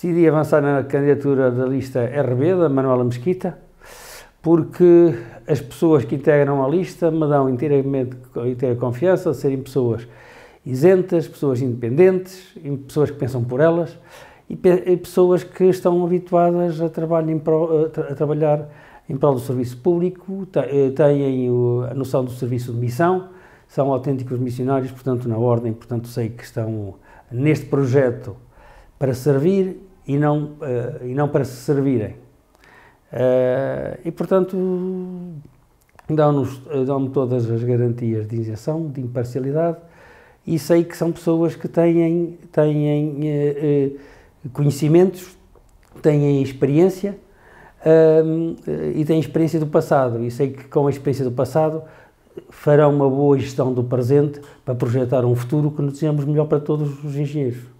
decidi avançar na candidatura da lista RB, da Manuela Mesquita, porque as pessoas que integram a lista me dão inteiramente inteira confiança de serem pessoas isentas, pessoas independentes, pessoas que pensam por elas e, e pessoas que estão habituadas a, trabalho em pro, a, a trabalhar em prol do serviço público, eh, têm a noção do serviço de missão, são autênticos missionários, portanto, na ordem, portanto, sei que estão neste projeto para servir e não, uh, e não para se servirem. Uh, e, portanto, dão-nos eh, dão todas as garantias de isenção, de imparcialidade, e sei que são pessoas que têm, têm uh, conhecimentos, têm experiência ehm, e têm experiência do passado. E sei que com a experiência do passado farão uma boa gestão do presente para projetar um futuro que nos desejamos melhor para todos os engenheiros.